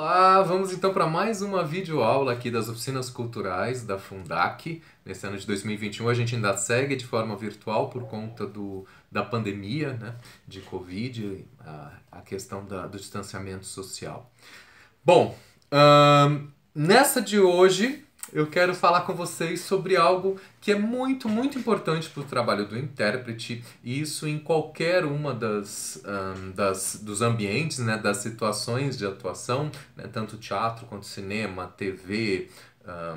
Olá, vamos então para mais uma videoaula aqui das oficinas culturais da Fundac. Nesse ano de 2021 a gente ainda segue de forma virtual por conta do, da pandemia né, de Covid, a, a questão da, do distanciamento social. Bom, hum, nessa de hoje eu quero falar com vocês sobre algo que é muito, muito importante para o trabalho do intérprete, e isso em qualquer uma das, um, das dos ambientes, né, das situações de atuação, né, tanto teatro quanto cinema, TV,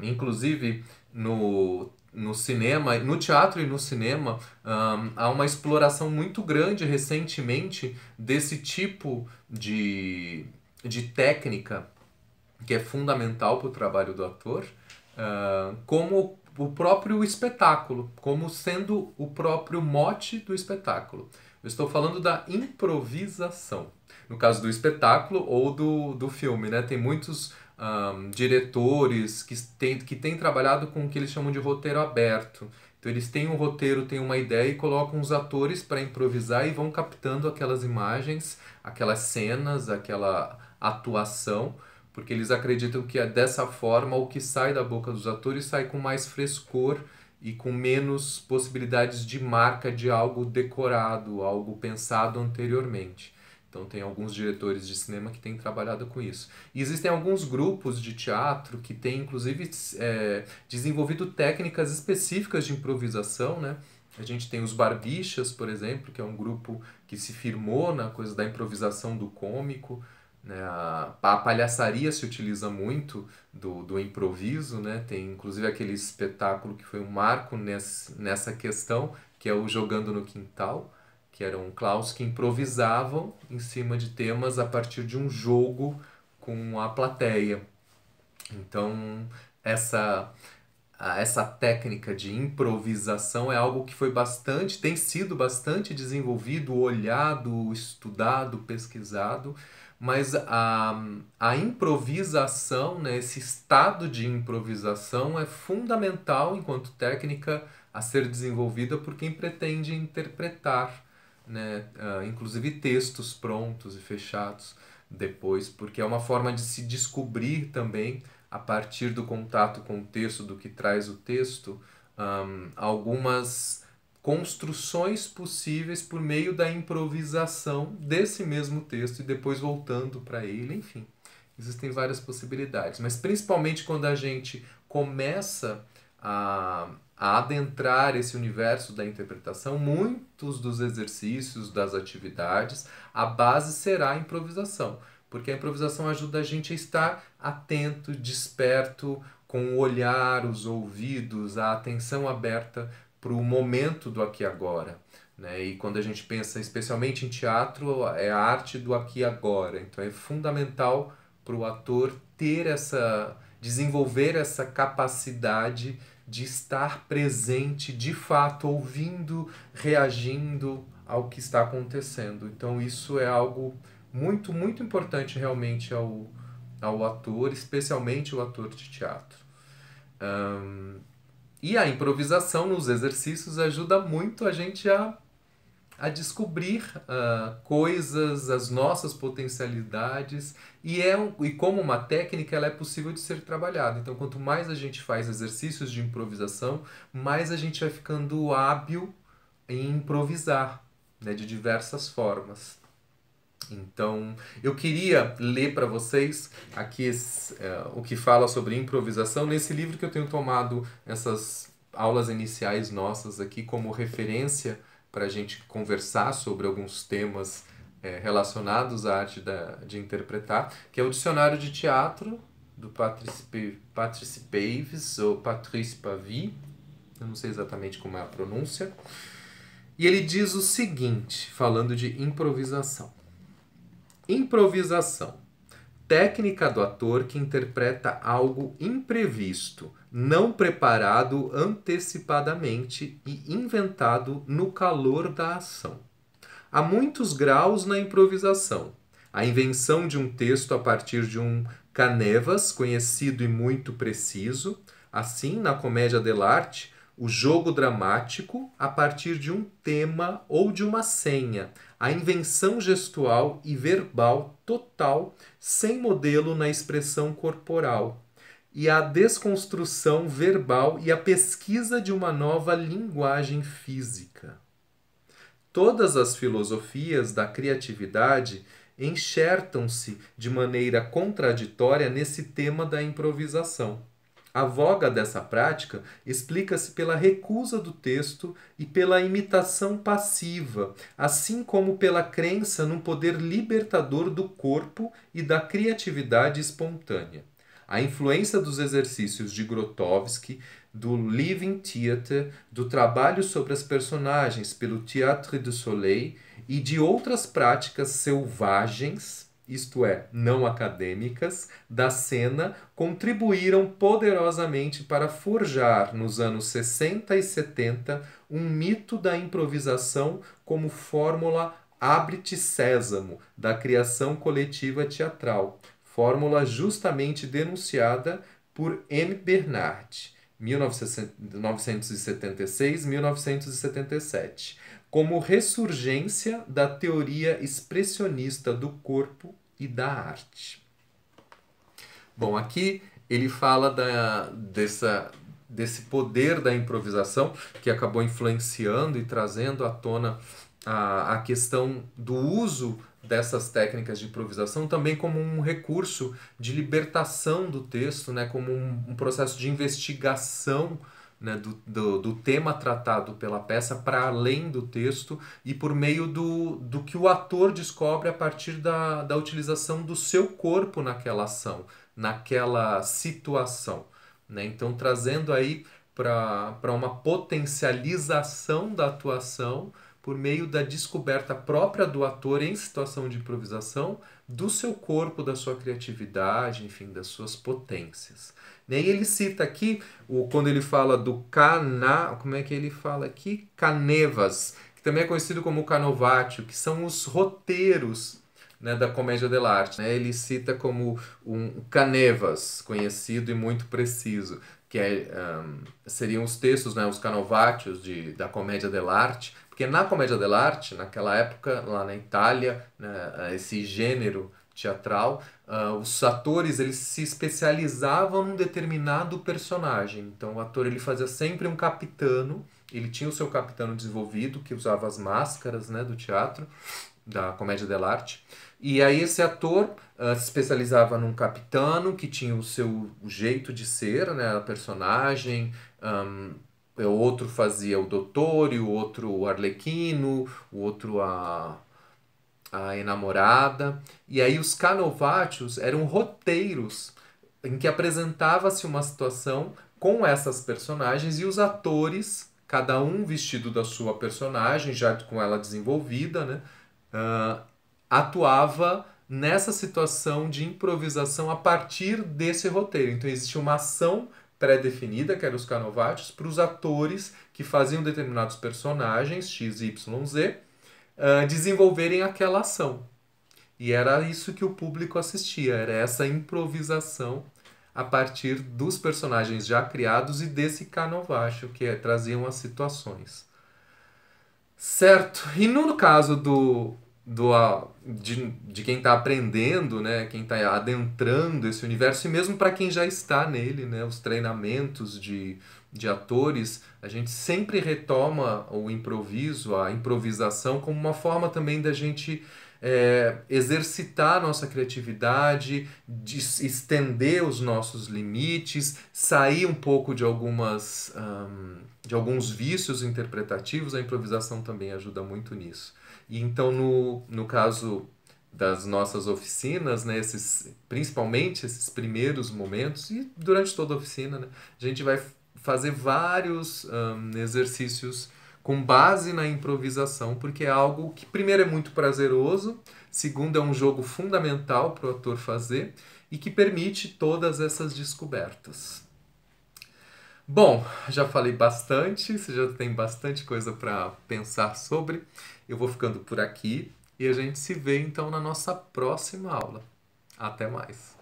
um, inclusive no no cinema, no teatro e no cinema, um, há uma exploração muito grande recentemente desse tipo de, de técnica que é fundamental para o trabalho do ator, uh, como o próprio espetáculo, como sendo o próprio mote do espetáculo. Eu estou falando da improvisação. No caso do espetáculo ou do, do filme, né? Tem muitos um, ah, diretores que têm que tem trabalhado com o que eles chamam de roteiro aberto. Então eles têm um roteiro, têm uma ideia e colocam os atores para improvisar e vão captando aquelas imagens, aquelas cenas, aquela atuação porque eles acreditam que é dessa forma o que sai da boca dos atores sai com mais frescor e com menos possibilidades de marca de algo decorado, algo pensado anteriormente. Então tem alguns diretores de cinema que têm trabalhado com isso. E existem alguns grupos de teatro que têm, inclusive, é, desenvolvido técnicas específicas de improvisação, né? A gente tem os Barbixas, por exemplo, que é um grupo que se firmou na coisa da improvisação do cômico, né? A, a palhaçaria se utiliza muito do, do improviso, né? tem inclusive aquele espetáculo que foi um marco nesse, nessa questão, que é o Jogando no Quintal, que eram Klaus que improvisavam em cima de temas a partir de um jogo com a plateia. Então, essa essa técnica de improvisação é algo que foi bastante, tem sido bastante desenvolvido, olhado, estudado, pesquisado mas a, a improvisação, né, esse estado de improvisação é fundamental enquanto técnica a ser desenvolvida por quem pretende interpretar, né, uh, inclusive textos prontos e fechados depois, porque é uma forma de se descobrir também a partir do contato com o texto, do que traz o texto, um, ah, algumas construções possíveis por meio da improvisação desse mesmo texto e depois voltando para ele, enfim. Existem várias possibilidades, mas principalmente quando a gente começa a, a adentrar esse universo da interpretação, muitos dos exercícios, das atividades, a base será a improvisação, porque a improvisação ajuda a gente a estar atento, desperto, com o olhar, os ouvidos, a atenção aberta para o momento do aqui e agora. Né? E quando a gente pensa especialmente em teatro, é a arte do aqui e agora. Então é fundamental para o ator ter essa. desenvolver essa capacidade de estar presente, de fato, ouvindo, reagindo ao que está acontecendo. Então isso é algo muito, muito importante realmente ao, ao ator, especialmente o ator de teatro. Um, e a improvisação nos exercícios ajuda muito a gente a, a descobrir uh, coisas, as nossas potencialidades, e, é e como uma técnica ela é possível de ser trabalhada. Então, quanto mais a gente faz exercícios de improvisação, mais a gente vai ficando hábil em improvisar né, de diversas formas. Então, eu queria ler para vocês aqui esse, uh, é, o que fala sobre improvisação nesse livro que eu tenho tomado essas aulas iniciais nossas aqui como referência para a gente conversar sobre alguns temas é, relacionados à arte da, de interpretar, que é o Dicionário de Teatro, do Patrice, Patrice Paves, ou Patrice Pavi, eu não sei exatamente como é a pronúncia, e ele diz o seguinte, falando de improvisação. Improvisação. Técnica do ator que interpreta algo imprevisto, não preparado antecipadamente e inventado no calor da ação. Há muitos graus na improvisação. A invenção de um texto a partir de um canevas conhecido e muito preciso, assim na comédia dell'arte, o jogo dramático a partir de um tema ou de uma senha, a invenção gestual e verbal total, sem modelo na expressão corporal, e a desconstrução verbal e a pesquisa de uma nova linguagem física. Todas as filosofias da criatividade enxertam-se de maneira contraditória nesse tema da improvisação. A voga dessa prática explica-se pela recusa do texto e pela imitação passiva, assim como pela crença num poder libertador do corpo e da criatividade espontânea. A influência dos exercícios de Grotowski, do Living Theatre, do trabalho sobre as personagens pelo Théâtre du Soleil e de outras práticas selvagens isto é, não acadêmicas, da cena contribuíram poderosamente para forjar nos anos 60 e 70 um mito da improvisação como fórmula abre-te sésamo da criação coletiva teatral, fórmula justamente denunciada por M. Bernard 1976-1977, como ressurgência da teoria expressionista do corpo e da arte. Bom, aqui ele fala da, dessa, desse poder da improvisação que acabou influenciando e trazendo à tona a, a questão do uso dessas técnicas de improvisação também como um recurso de libertação do texto, né, como um, um processo de investigação né, do, do, do, tema tratado pela peça para além do texto e por meio do, do que o ator descobre a partir da, da utilização do seu corpo naquela ação, naquela situação. Né? Então, trazendo aí para uma potencialização da atuação por meio da descoberta própria do ator em situação de improvisação, do seu corpo, da sua criatividade, enfim, das suas potências. E ele cita aqui, o, quando ele fala do cana, como é que ele fala aqui? Canevas, que também é conhecido como canovatio, que são os roteiros né, da comédia dell'arte. Né? Ele cita como um canevas, conhecido e muito preciso, que é, um, seriam os textos, né, os canovatios de, da comédia dell'arte, porque na comédia dell'arte, naquela época, lá na Itália, né, esse gênero teatral, uh, os atores eles se especializavam num determinado personagem. Então o ator ele fazia sempre um capitano, ele tinha o seu capitano desenvolvido, que usava as máscaras né, do teatro, da comédia dell'arte. E aí esse ator uh, se especializava num capitano que tinha o seu jeito de ser, né, a personagem, um, é, o outro fazia o doutor e o outro o arlequino, o outro a, a enamorada. E aí os canovatios eram roteiros em que apresentava-se uma situação com essas personagens e os atores, cada um vestido da sua personagem, já com ela desenvolvida, né? Uh, atuava nessa situação de improvisação a partir desse roteiro. Então existia uma ação pré-definida, que eram os canovates, para os atores que faziam determinados personagens, X, Y, Z, uh, desenvolverem aquela ação. E era isso que o público assistia, era essa improvisação a partir dos personagens já criados e desse canovacho que é, traziam as situações. Certo, e no caso do do de, de quem está aprendendo, né, quem está adentrando esse universo e mesmo para quem já está nele, né, os treinamentos de, de atores, a gente sempre retoma o improviso, a improvisação como uma forma também da gente é, exercitar nossa criatividade, estender os nossos limites, sair um pouco de algumas um, de alguns vícios interpretativos. A improvisação também ajuda muito nisso. E então, no, no caso das nossas oficinas, né, esses, principalmente esses primeiros momentos, e durante toda a oficina, né, a gente vai fazer vários um, exercícios com base na improvisação, porque é algo que, primeiro, é muito prazeroso, segundo, é um jogo fundamental para o ator fazer e que permite todas essas descobertas. Bom, já falei bastante, você já tem bastante coisa para pensar sobre. Eu vou ficando por aqui e a gente se vê então na nossa próxima aula. Até mais!